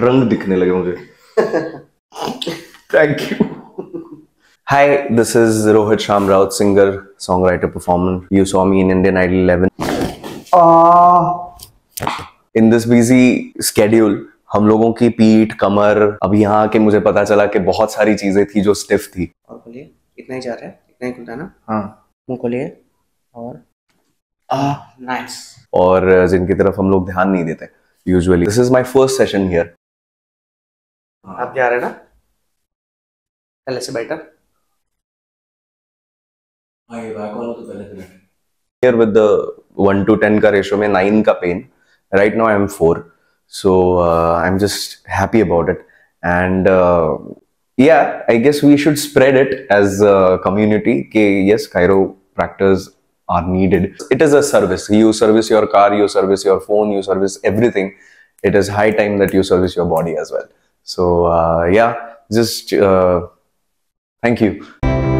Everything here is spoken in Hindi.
रंग दिखने लगे मुझे thank you hi this is Rohit Shyam Raut singer song writer performer you saw me in Indian Idol eleven in this busy schedule हम लोगों की पीठ कमर अब यहाँ के मुझे पता चला कि बहुत सारी चीजें थी जो स्टिफ थी और खोलिए इतना ही जा रहा है इतना ही खुलता ना हाँ मुंह खोलिए और आ, नाइस और जिनकी तरफ हम लोग ध्यान नहीं देते usually this is my first session here आप जा रहे ना पहले से बैठा here with the one to ten का रेशो में नाइन का pain right now I am four so I am just happy about it and yeah I guess we should spread it as community के yes chiropractors are needed. It is a service. You service your car, you service your phone, you service everything. It is high time that you service your body as well. So uh, yeah, just uh, thank you.